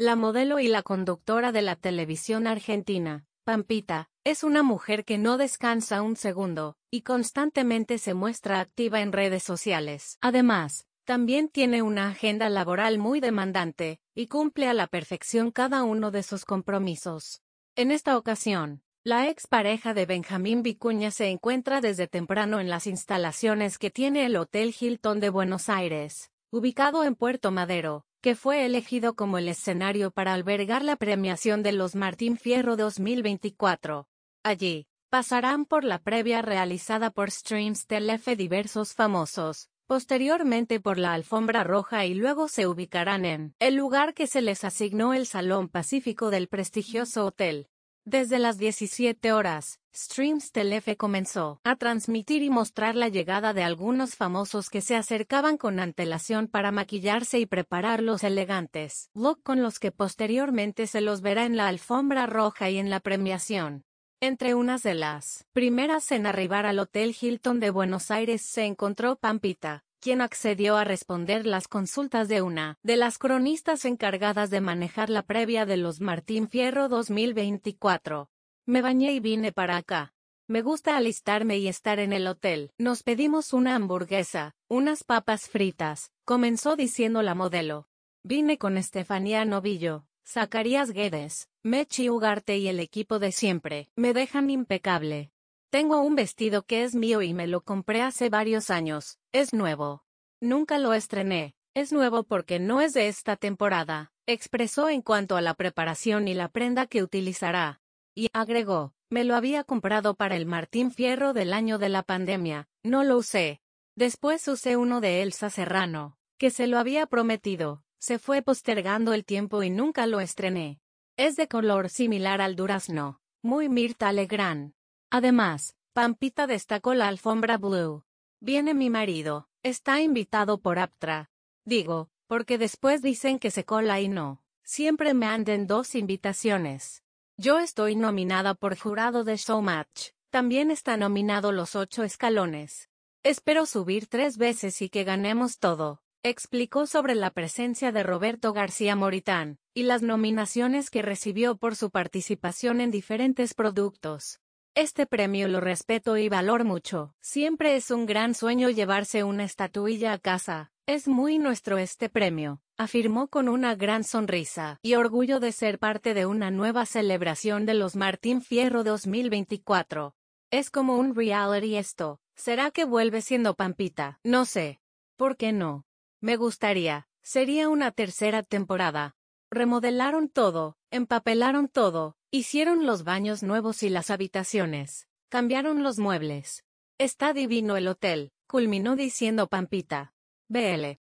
La modelo y la conductora de la televisión argentina, Pampita, es una mujer que no descansa un segundo, y constantemente se muestra activa en redes sociales. Además, también tiene una agenda laboral muy demandante, y cumple a la perfección cada uno de sus compromisos. En esta ocasión, la expareja de Benjamín Vicuña se encuentra desde temprano en las instalaciones que tiene el Hotel Hilton de Buenos Aires, ubicado en Puerto Madero, que fue elegido como el escenario para albergar la premiación de los Martín Fierro 2024. Allí, pasarán por la previa realizada por Streams Telefe diversos famosos, posteriormente por la alfombra roja y luego se ubicarán en el lugar que se les asignó el Salón Pacífico del prestigioso hotel. Desde las 17 horas, Streams Telefe comenzó a transmitir y mostrar la llegada de algunos famosos que se acercaban con antelación para maquillarse y preparar los elegantes look con los que posteriormente se los verá en la alfombra roja y en la premiación. Entre unas de las primeras en arribar al Hotel Hilton de Buenos Aires se encontró Pampita, quien accedió a responder las consultas de una de las cronistas encargadas de manejar la previa de los Martín Fierro 2024. Me bañé y vine para acá. Me gusta alistarme y estar en el hotel. Nos pedimos una hamburguesa, unas papas fritas, comenzó diciendo la modelo. Vine con Estefanía Novillo, Zacarías Guedes, Mechi Ugarte y el equipo de siempre. Me dejan impecable. Tengo un vestido que es mío y me lo compré hace varios años, es nuevo. Nunca lo estrené, es nuevo porque no es de esta temporada, expresó en cuanto a la preparación y la prenda que utilizará. Y agregó, me lo había comprado para el Martín Fierro del año de la pandemia, no lo usé. Después usé uno de Elsa Serrano, que se lo había prometido, se fue postergando el tiempo y nunca lo estrené. Es de color similar al durazno, muy Mirta Legrand. Además, Pampita destacó la alfombra blue. Viene mi marido, está invitado por Aptra. Digo, porque después dicen que se cola y no. Siempre me anden dos invitaciones. Yo estoy nominada por jurado de Showmatch. También está nominado los ocho escalones. Espero subir tres veces y que ganemos todo. Explicó sobre la presencia de Roberto García Moritán, y las nominaciones que recibió por su participación en diferentes productos. Este premio lo respeto y valor mucho. Siempre es un gran sueño llevarse una estatuilla a casa. Es muy nuestro este premio, afirmó con una gran sonrisa y orgullo de ser parte de una nueva celebración de los Martín Fierro 2024. Es como un reality esto. ¿Será que vuelve siendo Pampita? No sé. ¿Por qué no? Me gustaría. Sería una tercera temporada. Remodelaron todo, empapelaron todo, Hicieron los baños nuevos y las habitaciones, cambiaron los muebles. Está divino el hotel, culminó diciendo Pampita. BL.